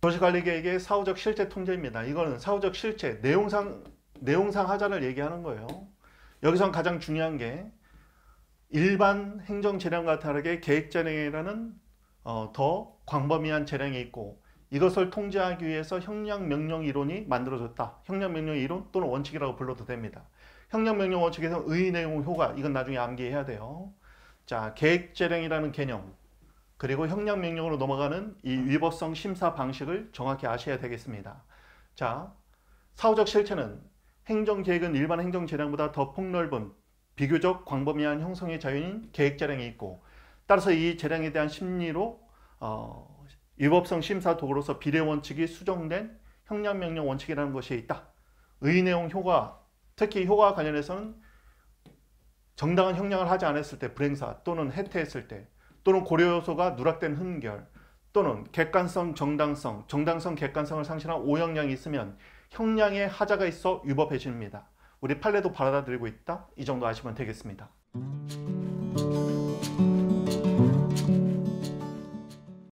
도시관리계획의 사후적 실제 통제입니다. 이거는 사후적 실체, 내용상, 내용상 하자를 얘기하는 거예요. 여기선 가장 중요한 게 일반 행정재량과 다르게 계획재량이라는 어, 더 광범위한 재량이 있고 이것을 통제하기 위해서 형량명령 이론이 만들어졌다. 형량명령 이론 또는 원칙이라고 불러도 됩니다. 형량명령 원칙에서 의내용 효과 이건 나중에 암기해야 돼요. 자, 계획 재량이라는 개념 그리고 형량 명령으로 넘어가는 이 위법성 심사 방식을 정확히 아셔야 되겠습니다. 자, 사후적 실체는 행정계획은 일반 행정재량보다 더 폭넓은 비교적 광범위한 형성의 자유인 계획재량이 있고 따라서 이 재량에 대한 심리로 어, 위법성 심사 도구로서 비례 원칙이 수정된 형량명령 원칙이라는 것이 있다. 의내용 효과, 특히 효과 관련해서는 정당한 형량을 하지 않았을 때 불행사 또는 해태했을 때 또는 고려 요소가 누락된 흠결 또는 객관성, 정당성, 정당성, 객관성을 상실한 오형량이 있으면 형량에 하자가 있어 위법해집니다 우리 판례도 받아들이고 있다? 이 정도 아시면 되겠습니다.